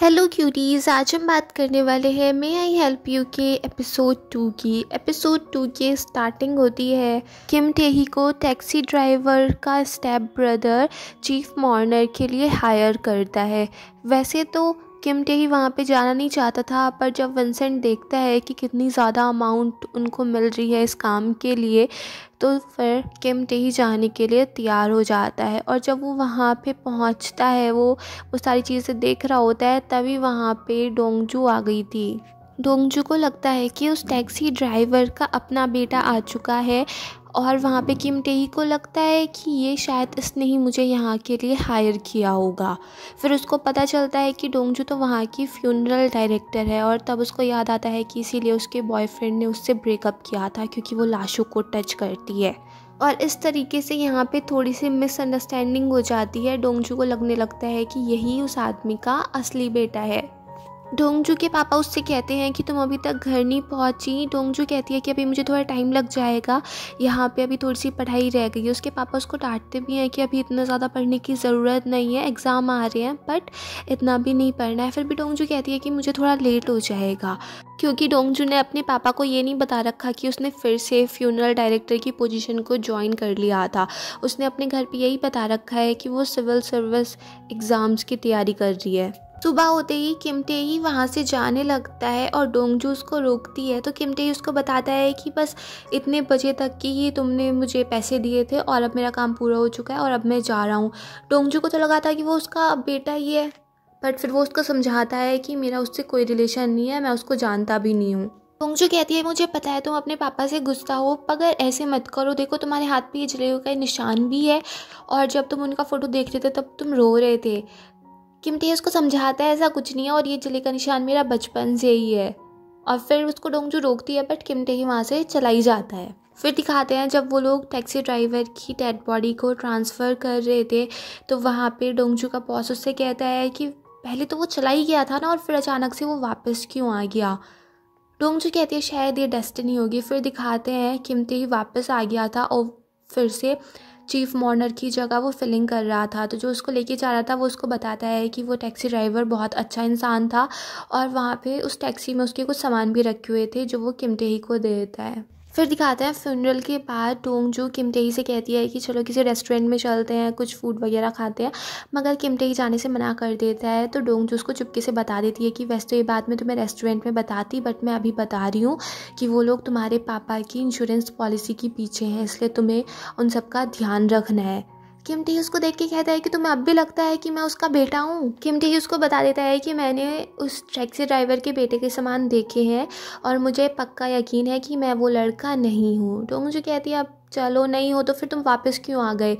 hello cuties आज हम बात करने वाले हैं मे आई हेल्प यू के एपिसोड टू की एपिसोड टू की स्टार्टिंग होती है किम टेही को टैक्सी ड्राइवर का स्टेप ब्रदर चीफ मॉर्नर के लिए हायर करता है वैसे तो किम ही वहाँ पे जाना नहीं चाहता था पर जब विंसेंट देखता है कि कितनी ज़्यादा अमाउंट उनको मिल रही है इस काम के लिए तो फिर किम ही जाने के लिए तैयार हो जाता है और जब वो वहाँ पे पहुँचता है वो वो सारी चीज़ें देख रहा होता है तभी वहाँ पे डोंगजू आ गई थी डोंगजू को लगता है कि उस टैक्सी ड्राइवर का अपना बेटा आ चुका है और वहाँ पे टेही को लगता है कि ये शायद इसने ही मुझे यहाँ के लिए हायर किया होगा फिर उसको पता चलता है कि डोंगजू तो वहाँ की फ्यूनरल डायरेक्टर है और तब उसको याद आता है कि इसीलिए उसके बॉयफ्रेंड ने उससे ब्रेकअप किया था क्योंकि वो लाशों को टच करती है और इस तरीके से यहाँ पे थोड़ी सी मिसअंडरस्टैंडिंग हो जाती है डोंगजू को लगने लगता है कि यही उस आदमी का असली बेटा है डोंगजू के पापा उससे कहते हैं कि तुम अभी तक घर नहीं पहुंची डोंगजू कहती है कि अभी मुझे थोड़ा टाइम लग जाएगा यहाँ पे अभी थोड़ी सी पढ़ाई रह गई है उसके पापा उसको डांटते भी हैं कि अभी इतना ज़्यादा पढ़ने की ज़रूरत नहीं है एग्ज़ाम आ रहे हैं बट इतना भी नहीं पढ़ना है फिर भी डोंगजू कहती है कि मुझे थोड़ा लेट हो जाएगा क्योंकि डोंगजू ने अपने पापा को ये नहीं बता रखा कि उसने फिर से फ्यूनरल डायरेक्टर की पोजीशन को ज्वाइन कर लिया था उसने अपने घर पे यही बता रखा है कि वो सिविल सर्विस एग्ज़ाम्स की तैयारी कर रही है सुबह होते ही किमटे ही वहाँ से जाने लगता है और डोंगजू उसको रोकती है तो ही उसको बताता है कि बस इतने बजे तक की ही तुमने मुझे पैसे दिए थे और अब मेरा काम पूरा हो चुका है और अब मैं जा रहा हूँ डोंगजू को तो लगा था कि वो उसका बेटा ही है बट फिर वो उसको समझाता है कि मेरा उससे कोई रिलेशन नहीं है मैं उसको जानता भी नहीं हूँ डोंगजू कहती है मुझे पता है तुम अपने पापा से गुस्सा हो मगर ऐसे मत करो देखो तुम्हारे हाथ पे ये जलेबी का निशान भी है और जब तुम उनका फ़ोटो देख रहे थे तब तुम रो रहे थे कि उसको समझाता है ऐसा कुछ नहीं है और ये जिले का निशान मेरा बचपन से ही है और फिर उसको डोंगजू रोकती है बट किमटे ही वहाँ से चला ही जाता है फिर दिखाते हैं जब वो लोग टैक्सी ड्राइवर की डेड बॉडी को ट्रांसफ़र कर रहे थे तो वहाँ पे डोंगजू का बॉस उससे कहता है कि पहले तो वो चला ही गया था ना और फिर अचानक से वो वापस क्यों आ गया डोंगजू कहती है शायद ये डेस्टिनी होगी फिर दिखाते हैं किमते ही वापस आ गया था और फिर से चीफ मॉर्नर की जगह वो फिलिंग कर रहा था तो जो उसको लेके जा रहा था वो उसको बताता है कि वो टैक्सी ड्राइवर बहुत अच्छा इंसान था और वहाँ पे उस टैक्सी में उसके कुछ सामान भी रखे हुए थे जो वो ही को देता है फिर दिखाते हैं फ्यूनरल के बाद डोंग जो किमटेही से कहती है कि चलो किसी रेस्टोरेंट में चलते हैं कुछ फूड वगैरह खाते हैं मगर ही जाने से मना कर देता है तो डोंग जो उसको चुपके से बता देती है कि वैसे तो ये बात मैं तुम्हें रेस्टोरेंट में बताती बट मैं अभी बता रही हूँ कि वो लोग तुम्हारे पापा की इंश्योरेंस पॉलिसी के पीछे हैं इसलिए तुम्हें उन सबका ध्यान रखना है किम टी उसको देख के कहता है कि तुम्हें अब भी लगता है कि मैं उसका बेटा हूँ किम टी उसको बता देता है कि मैंने उस टैक्सी ड्राइवर के बेटे के सामान देखे हैं और मुझे पक्का यकीन है कि मैं वो लड़का नहीं हूँ तो मुझे कहती है अब चलो नहीं हो तो फिर तुम वापस क्यों आ गए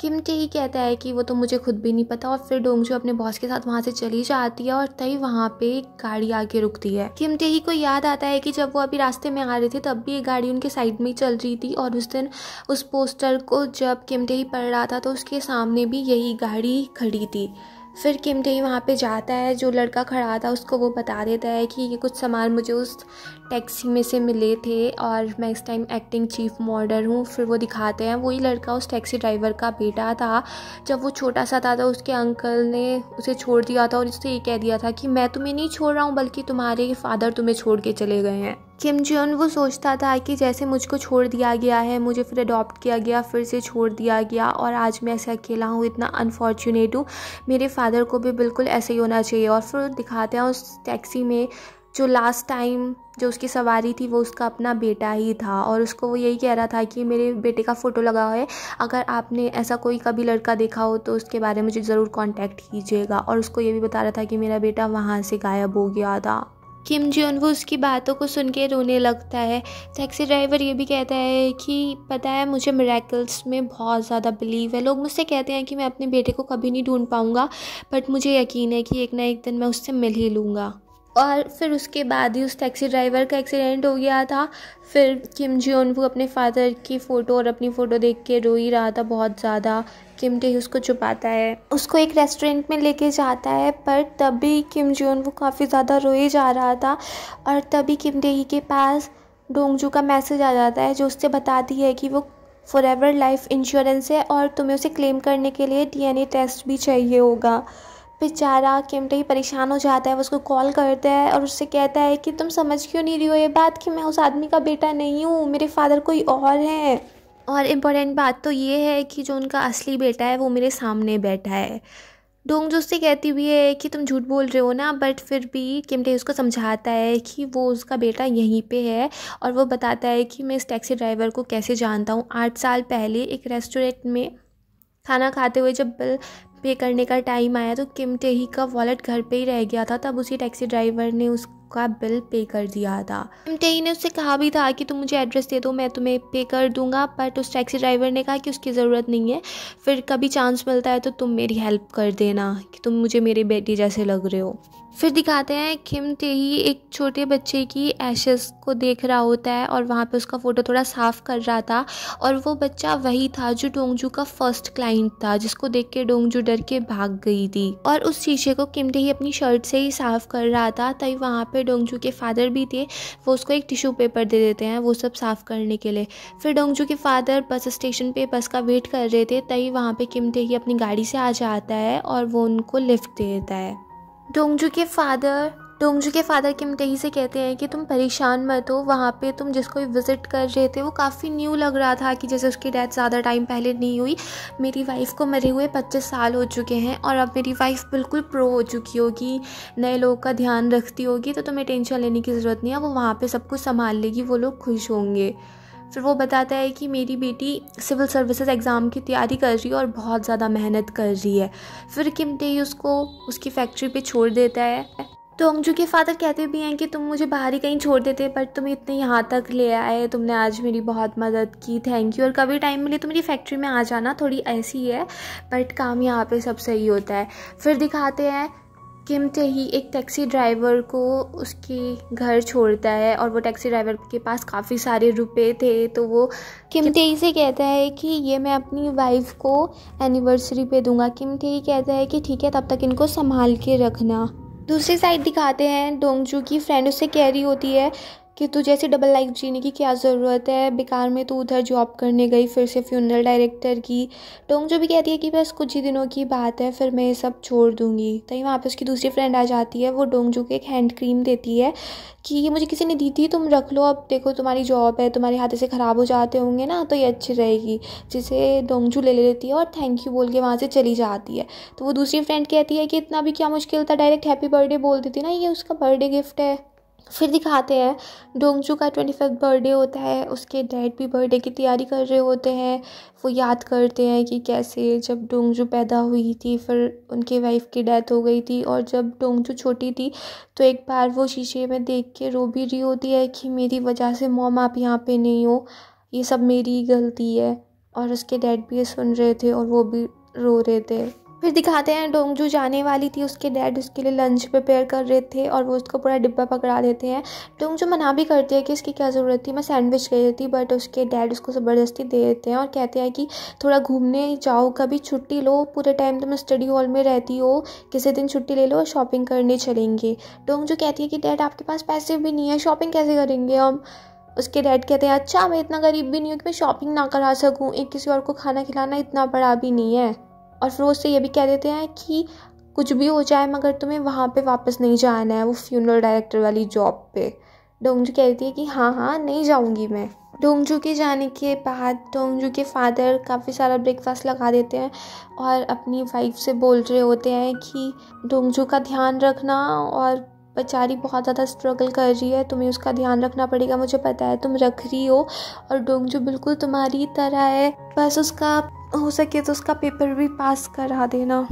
किमटे ही कहता है कि वो तो मुझे खुद भी नहीं पता और फिर डोंगजू अपने बॉस के साथ वहाँ से चली जाती है और तभी वहाँ पे एक गाड़ी आके रुकती है किमटे ही को याद आता है कि जब वो अभी रास्ते में आ रहे थे तब भी एक गाड़ी उनके साइड में ही चल रही थी और उस दिन उस पोस्टर को जब किमटे ही पढ़ रहा था तो उसके सामने भी यही गाड़ी खड़ी थी फिर किम किमटे वहाँ पे जाता है जो लड़का खड़ा था उसको वो बता देता है कि ये कुछ सामान मुझे उस टैक्सी में से मिले थे और मैं इस टाइम एक्टिंग चीफ मॉडर हूँ फिर वो दिखाते हैं वही लड़का उस टैक्सी ड्राइवर का बेटा था जब वो छोटा सा था तो उसके अंकल ने उसे छोड़ दिया था और उससे ये कह दिया था कि मैं तुम्हें नहीं छोड़ रहा हूँ बल्कि तुम्हारे फादर तुम्हें छोड़ के चले गए हैं किम जोन वो सोचता था कि जैसे मुझको छोड़ दिया गया है मुझे फिर अडॉप्ट किया गया फिर से छोड़ दिया गया और आज मैं ऐसे अकेला हूँ इतना अनफॉर्चुनेट हूँ मेरे फादर को भी बिल्कुल ऐसे ही होना चाहिए और फिर दिखाते हैं उस टैक्सी में जो लास्ट टाइम जो उसकी सवारी थी वो उसका अपना बेटा ही था और उसको वो यही कह रहा था कि मेरे बेटे का फ़ोटो लगा हुआ है अगर आपने ऐसा कोई कभी लड़का देखा हो तो उसके बारे में मुझे ज़रूर कांटेक्ट कीजिएगा और उसको ये भी बता रहा था कि मेरा बेटा वहाँ से गायब हो गया था किम जोन वो उसकी बातों को सुन के रोने लगता है टैक्सी ड्राइवर ये भी कहता है कि पता है मुझे मेरेकल्स में बहुत ज़्यादा बिलीव है लोग मुझसे कहते हैं कि मैं अपने बेटे को कभी नहीं ढूंढ पाऊँगा बट मुझे यकीन है कि एक ना एक दिन मैं उससे मिल ही लूँगा और फिर उसके बाद ही उस टैक्सी ड्राइवर का एक्सीडेंट हो गया था फिर किम जी वो अपने फादर की फ़ोटो और अपनी फ़ोटो देख के रो ही रहा था बहुत ज़्यादा किम टे उसको छुपाता है उसको एक रेस्टोरेंट में लेके जाता है पर तभी किम जोन वो काफ़ी ज़्यादा रोए जा रहा था और तभी किम टे के पास डोंगजू का मैसेज आ जाता है जो उससे बताती है कि वो फॉर एवर लाइफ इंश्योरेंस है और तुम्हें उसे क्लेम करने के लिए ए टेस्ट भी चाहिए होगा बेचारा ही परेशान हो जाता है उसको कॉल करता है और उससे कहता है कि तुम समझ क्यों नहीं रही हो ये बात कि मैं उस आदमी का बेटा नहीं हूँ मेरे फादर कोई और हैं और इम्पोर्टेंट बात तो ये है कि जो उनका असली बेटा है वो मेरे सामने बैठा है डोंग जो उससे कहती हुई है कि तुम झूठ बोल रहे हो ना बट फिर भी किमटे उसको समझाता है कि वो उसका बेटा यहीं पे है और वो बताता है कि मैं इस टैक्सी ड्राइवर को कैसे जानता हूँ आठ साल पहले एक रेस्टोरेंट में खाना खाते हुए जब पे करने का टाइम आया तो किम टेही का वॉलेट घर पे ही रह गया था तब उसी टैक्सी ड्राइवर ने उसका बिल पे कर दिया था टेही ने उससे कहा भी था कि तुम मुझे एड्रेस दे दो मैं तुम्हें पे कर दूंगा बट उस टैक्सी ड्राइवर ने कहा कि उसकी ज़रूरत नहीं है फिर कभी चांस मिलता है तो तुम मेरी हेल्प कर देना कि तुम मुझे मेरे बेटी जैसे लग रहे हो फिर दिखाते हैं खिम ही एक छोटे बच्चे की एशेस को देख रहा होता है और वहाँ पे उसका फ़ोटो थोड़ा साफ कर रहा था और वो बच्चा वही था जो डोंगजू का फर्स्ट क्लाइंट था जिसको देख के डोंगजू डर के भाग गई थी और उस शीशे को किम ही अपनी शर्ट से ही साफ कर रहा था तभी वहाँ पर डोंगजू के फादर भी थे वो उसको एक टिश्यू पेपर दे देते हैं वो सब साफ़ करने के लिए फिर डोंगजू के फादर बस स्टेशन पर बस का वेट कर रहे थे तभी वहाँ पर किम ही अपनी गाड़ी से आ जाता है और वो उनको लिफ्ट दे देता है डोंगजू के फादर डोंगजू के फादर किमटेही से कहते हैं कि तुम परेशान मत हो वहाँ पे तुम जिसको विज़िट कर रहे थे वो काफ़ी न्यू लग रहा था कि जैसे उसकी डेथ ज़्यादा टाइम पहले नहीं हुई मेरी वाइफ को मरे हुए 25 साल हो चुके हैं और अब मेरी वाइफ बिल्कुल प्रो हो चुकी होगी नए लोगों का ध्यान रखती होगी तो तुम्हें टेंशन लेने की ज़रूरत नहीं है वो वहाँ पर सब कुछ संभाल लेगी वो लोग खुश होंगे फिर वो बताता है कि मेरी बेटी सिविल सर्विसेज एग्ज़ाम की तैयारी कर रही है और बहुत ज़्यादा मेहनत कर रही है फिर किम टेई उसको उसकी फैक्ट्री पे छोड़ देता है तो अंगजू के फादर कहते भी हैं कि तुम मुझे बाहर ही कहीं छोड़ देते बट तुम इतने यहाँ तक ले आए तुमने आज मेरी बहुत मदद की थैंक यू और कभी टाइम मिले तो मेरी फैक्ट्री में आ जाना थोड़ी ऐसी है बट काम यहाँ पे सब सही होता है फिर दिखाते हैं किम ते ही एक टैक्सी ड्राइवर को उसके घर छोड़ता है और वो टैक्सी ड्राइवर के पास काफ़ी सारे रुपए थे तो वो किम ते ही से कहता है कि ये मैं अपनी वाइफ को एनिवर्सरी पे दूंगा किम ते ही कहता है कि ठीक है तब तक इनको संभाल के रखना दूसरी साइड दिखाते हैं डोंगजू की फ्रेंड उससे कह रही होती है कि तू जैसे डबल लाइफ जीने की क्या ज़रूरत है बेकार में तू उधर जॉब करने गई फिर से फ्यूनरल डायरेक्टर की टोंग जो तो भी कहती है कि बस कुछ ही दिनों की बात है फिर मैं ये सब छोड़ दूँगी तभी वहाँ पे उसकी दूसरी फ्रेंड आ जाती है वो डोंगजू की एक हैंड क्रीम देती है कि ये मुझे किसी ने दी थी तुम रख लो अब देखो तुम्हारी जॉब है तुम्हारे हाथ से ख़राब हो जाते होंगे ना तो ये अच्छी रहेगी जिसे डोंगजू ले लेती है और थैंक यू बोल के वहाँ से चली जाती है तो वो दूसरी फ्रेंड कहती है कि इतना भी क्या मुश्किल था डायरेक्ट हैप्पी बर्थडे बोल देती ना ये उसका बर्थडे गिफ्ट है फिर दिखाते हैं डोंगजू का ट्वेंटी फिफ्थ बर्थडे होता है उसके डैड भी बर्थडे की तैयारी कर रहे होते हैं वो याद करते हैं कि कैसे जब डोंगजू पैदा हुई थी फिर उनके वाइफ की डेथ हो गई थी और जब डोंगजू छोटी थी तो एक बार वो शीशे में देख के रो भी रही होती है कि मेरी वजह से मोम आप यहाँ पे नहीं हो ये सब मेरी गलती है और उसके डैड भी ये सुन रहे थे और वो भी रो रहे थे फिर दिखाते हैं डोंगजू जाने वाली थी उसके डैड उसके लिए लंच प्रिपेयर कर रहे थे और वो उसको पूरा डिब्बा पकड़ा देते हैं डोंगजू मना भी करती है कि इसकी क्या ज़रूरत थी मैं सैंडविच ले रही थी बट उसके डैड उसको ज़बरदस्ती दे देते हैं और कहते हैं कि थोड़ा घूमने जाओ कभी छुट्टी लो पूरे टाइम तो मैं स्टडी हॉल में रहती हो किसी दिन छुट्टी ले लो शॉपिंग करने चलेंगे डोंगजू कहती है कि डैड आपके पास पैसे भी नहीं है शॉपिंग कैसे करेंगे हम उसके डैड कहते हैं अच्छा मैं इतना गरीब भी नहीं हूँ कि मैं शॉपिंग ना करा सकूँ एक किसी और को खाना खिलाना इतना बड़ा भी नहीं है और फिर उससे ये भी कह देते हैं कि कुछ भी हो जाए मगर तुम्हें वहाँ पे वापस नहीं जाना है वो फ्यूनरल डायरेक्टर वाली जॉब पे डोंगजू कहती है कि हाँ हाँ नहीं जाऊँगी मैं डोंगजू के जाने के बाद डोंगजू के फादर काफ़ी सारा ब्रेकफास्ट लगा देते हैं और अपनी वाइफ से बोल रहे होते हैं कि डोंगजू का ध्यान रखना और बेचारी बहुत ज़्यादा स्ट्रगल कर रही है तुम्हें उसका ध्यान रखना पड़ेगा मुझे पता है तुम रख रही हो और डोंगजू बिल्कुल तुम्हारी तरह है बस उसका हो सके तो उसका पेपर भी पास करा देना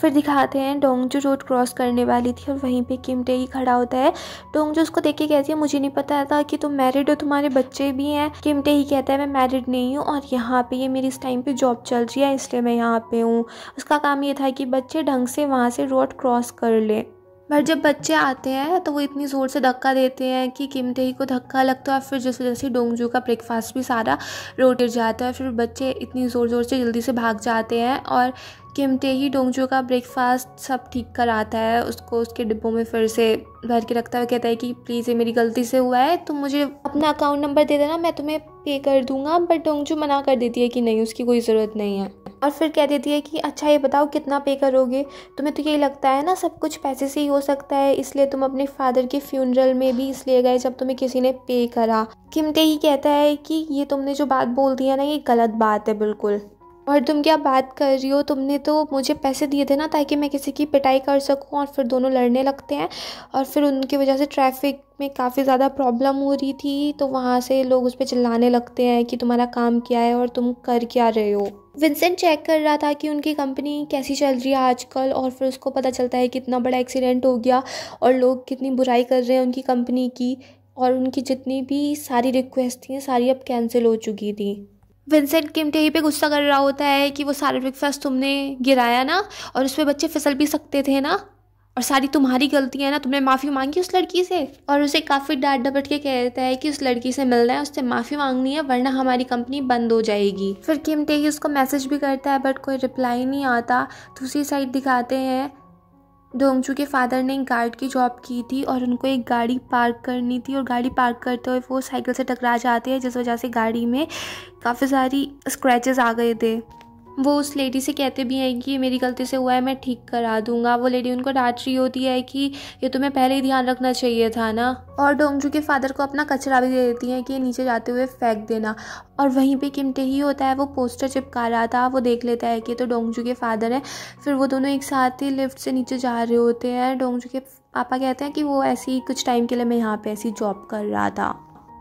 फिर दिखाते हैं डोंगजू रोड क्रॉस करने वाली थी और वहीं पे किमटे ही खड़ा होता है डोंगजू उसको देख के कहती है मुझे नहीं पता था कि तुम मैरिड हो तुम्हारे बच्चे भी हैं किमटे ही कहता है मैं मैरिड नहीं हूँ और यहाँ पे ये मेरी इस टाइम पे जॉब चल रही है इसलिए मैं यहाँ पे हूँ उसका काम ये था कि बच्चे ढंग से वहाँ से रोड क्रॉस कर लें पर जब बच्चे आते हैं तो वो इतनी ज़ोर से धक्का देते हैं कि ही को धक्का लगता है फिर जिस वजह से डोंगजू का ब्रेकफास्ट भी सारा रोट जाता है फिर बच्चे इतनी ज़ोर ज़ोर से जल्दी से भाग जाते हैं और किमटे ही डोंगजू का ब्रेकफास्ट सब ठीक कराता है उसको उसके डिब्बों में फिर से भर के रखता है कहता है कि प्लीज़ ये मेरी गलती से हुआ है तो मुझे अपना अकाउंट नंबर दे देना मैं तुम्हें पे कर दूंगा बट डोंगजू मना कर देती है कि नहीं उसकी कोई ज़रूरत नहीं है और फिर कह देती है कि अच्छा ये बताओ कितना पे करोगे तुम्हें तो, तो यही लगता है ना सब कुछ पैसे से ही हो सकता है इसलिए तुम अपने फादर के फ्यूनरल में भी इसलिए गए जब तुम्हें किसी ने पे करा किमते ही कहता है कि ये तुमने जो बात बोल दी है ना ये गलत बात है बिल्कुल और तुम क्या बात कर रही हो तुमने तो मुझे पैसे दिए थे ना ताकि मैं किसी की पिटाई कर सकूं और फिर दोनों लड़ने लगते हैं और फिर उनकी वजह से ट्रैफिक में काफ़ी ज़्यादा प्रॉब्लम हो रही थी तो वहाँ से लोग उस पर चिल्लाने लगते हैं कि तुम्हारा काम क्या है और तुम कर क्या रहे हो विंसेंट चेक कर रहा था कि उनकी कंपनी कैसी चल रही है आजकल और फिर उसको पता चलता है कि इतना बड़ा एक्सीडेंट हो गया और लोग कितनी बुराई कर रहे हैं उनकी कंपनी की और उनकी जितनी भी सारी रिक्वेस्ट थी सारी अब कैंसिल हो चुकी थी विंसेंट ही पे गुस्सा कर रहा होता है कि वो सारे ब्रेकफास्ट तुमने गिराया ना और उस पर बच्चे फिसल भी सकते थे ना और सारी तुम्हारी गलतियाँ ना तुमने माफ़ी मांगी उस लड़की से और उसे काफ़ी डांट डपट के कह देता है कि उस लड़की से मिलना है उससे माफ़ी मांगनी है वरना हमारी कंपनी बंद हो जाएगी फिर किम ही उसको मैसेज भी करता है बट कोई रिप्लाई नहीं आता दूसरी साइड दिखाते हैं डोंगचू के फादर ने एक गार्ड की जॉब की थी और उनको एक गाड़ी पार्क करनी थी और गाड़ी पार्क करते हुए वो साइकिल से टकरा जाते हैं जिस वजह से गाड़ी में काफ़ी सारी स्क्रैचेस आ गए थे वो उस लेडी से कहते भी हैं कि ये मेरी गलती से हुआ है मैं ठीक करा दूंगा वो लेडी उनको डांट रही होती है कि ये तुम्हें पहले ही ध्यान रखना चाहिए था ना और डोंगजू के फादर को अपना कचरा भी दे देती हैं कि नीचे जाते हुए फेंक देना और वहीं पे किमटे ही होता है वो पोस्टर चिपका रहा था वो देख लेता है कि तो डोंगजू के फादर हैं फिर वो दोनों एक साथ ही लिफ्ट से नीचे जा रहे होते हैं डोंगजू के पापा कहते हैं कि वो ऐसे ही कुछ टाइम के लिए मैं यहाँ पे ऐसी जॉब कर रहा था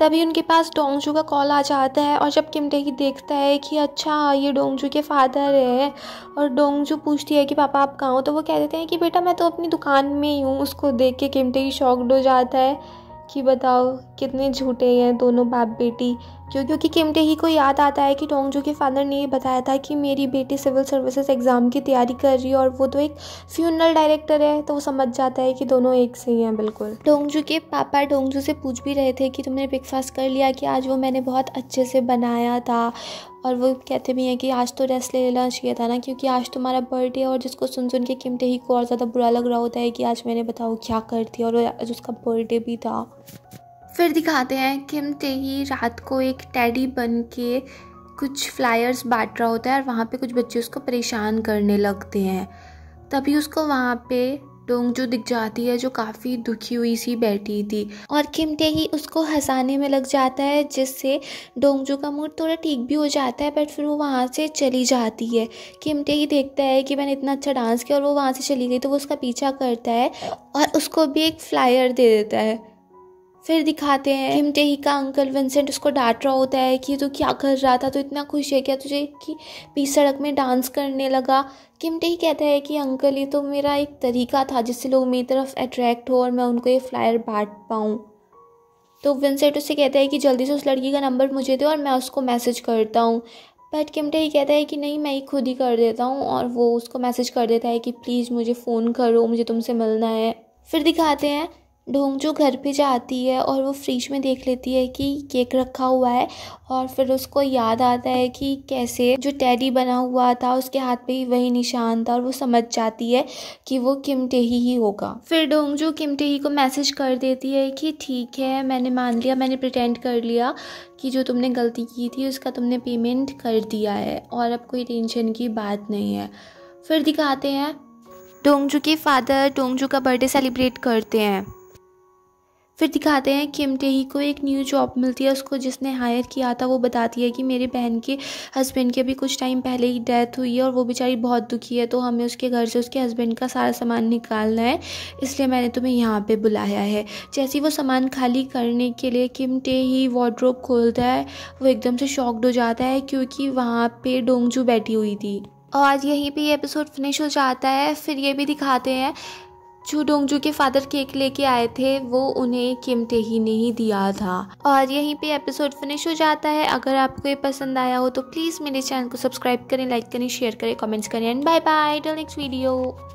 तभी उनके पास डोंगजू का कॉल आ जाता है और जब किमटेही देखता है कि अच्छा ये डोंगजू के फादर है और डोंगजू पूछती है कि पापा आप कहाँ हो तो वो कह देते हैं कि बेटा मैं तो अपनी दुकान में ही हूँ उसको देख के किमटेही शॉक्ड हो जाता है कि बताओ कितने झूठे हैं दोनों बाप बेटी क्योंकि किम ही को याद आता है कि टोंगजू के फादर ने ये बताया था कि मेरी बेटी सिविल सर्विसेज एग्ज़ाम की तैयारी कर रही है और वो तो एक फ्यूनरल डायरेक्टर है तो वो समझ जाता है कि दोनों एक से ही हैं बिल्कुल टोंगजू के पापा डोंगजू से पूछ भी रहे थे कि तुमने ब्रेकफास्ट कर लिया कि आज वो मैंने बहुत अच्छे से बनाया था और वो कहते भी हैं कि आज तो रेस्ट ले लेना चाहिए था ना क्योंकि आज तुम्हारा बर्थडे है और जिसको सुन सुन के किमटे ही को और ज़्यादा बुरा लग रहा होता है कि आज मैंने बताओ क्या कर दिया और आज उसका बर्थडे भी था फिर दिखाते हैं किम ही रात को एक टैडी बन के कुछ फ्लायर्स बांट रहा होता है और वहाँ पे कुछ बच्चे उसको परेशान करने लगते हैं तभी उसको वहाँ पे डोंगजू दिख जाती है जो काफ़ी दुखी हुई सी बैठी थी और किमटे ही उसको हंसाने में लग जाता है जिससे डोंगजू का मूड थोड़ा ठीक भी हो जाता है बट फिर वो वहाँ से चली जाती है किमटे ही देखता है कि मैंने इतना अच्छा डांस किया और वो वहाँ से चली गई तो वो उसका पीछा करता है और उसको भी एक फ्लायर दे देता है फिर दिखाते हैं किम टेही का अंकल विंसेंट उसको डांट रहा होता है कि तू क्या कर रहा था तो इतना खुश है क्या तुझे कि बीच सड़क में डांस करने लगा किम टेही कहता है कि अंकल ये तो मेरा एक तरीका था जिससे लोग मेरी तरफ अट्रैक्ट हो और मैं उनको ये फ्लायर बांट पाऊँ तो विंसेंट उससे कहता है कि जल्दी से उस लड़की का नंबर मुझे दे और मैं उसको मैसेज करता हूँ बट किमटे ही कहता है कि नहीं मैं ही खुद ही कर देता हूँ और वो उसको मैसेज कर देता है कि प्लीज़ मुझे फ़ोन करो मुझे तुमसे मिलना है फिर दिखाते हैं ढोंगजू घर पे जाती है और वो फ्रिज में देख लेती है कि केक रखा हुआ है और फिर उसको याद आता है कि कैसे जो टैडी बना हुआ था उसके हाथ पे ही वही निशान था और वो समझ जाती है कि वो किमटेही ही होगा फिर डोंगजू किमटेही को मैसेज कर देती है कि ठीक है मैंने मान लिया मैंने प्रटेंड कर लिया कि जो तुमने गलती की थी उसका तुमने पेमेंट कर दिया है और अब कोई टेंशन की बात नहीं है फिर दिखाते हैं डोंगजू के फादर डोंगजू का बर्थडे सेलिब्रेट करते हैं फिर दिखाते हैं किम टेही e को एक न्यू जॉब मिलती है उसको जिसने हायर किया था वो बताती है कि मेरे बहन के हस्बैंड के अभी कुछ टाइम पहले ही डेथ हुई है और वो बेचारी बहुत दुखी है तो हमें उसके घर से उसके हस्बैंड का सारा सामान निकालना है इसलिए मैंने तुम्हें यहाँ पे बुलाया है जैसे वो सामान खाली करने के लिए किम टेही वॉड्रोप खोलता है वो एकदम से शॉक्ड हो जाता है क्योंकि वहाँ पर डोंगजू बैठी हुई थी और आज यहीं पे ये एपिसोड फिनिश हो जाता है फिर ये भी दिखाते हैं जो डोंगजू के फादर केक लेके आए थे वो उन्हें किमटे ही नहीं दिया था और यहीं पे एपिसोड फिनिश हो जाता है अगर आपको ये पसंद आया हो तो प्लीज़ मेरे चैनल को सब्सक्राइब करें लाइक करें शेयर करें कमेंट्स करें and bye bye till next video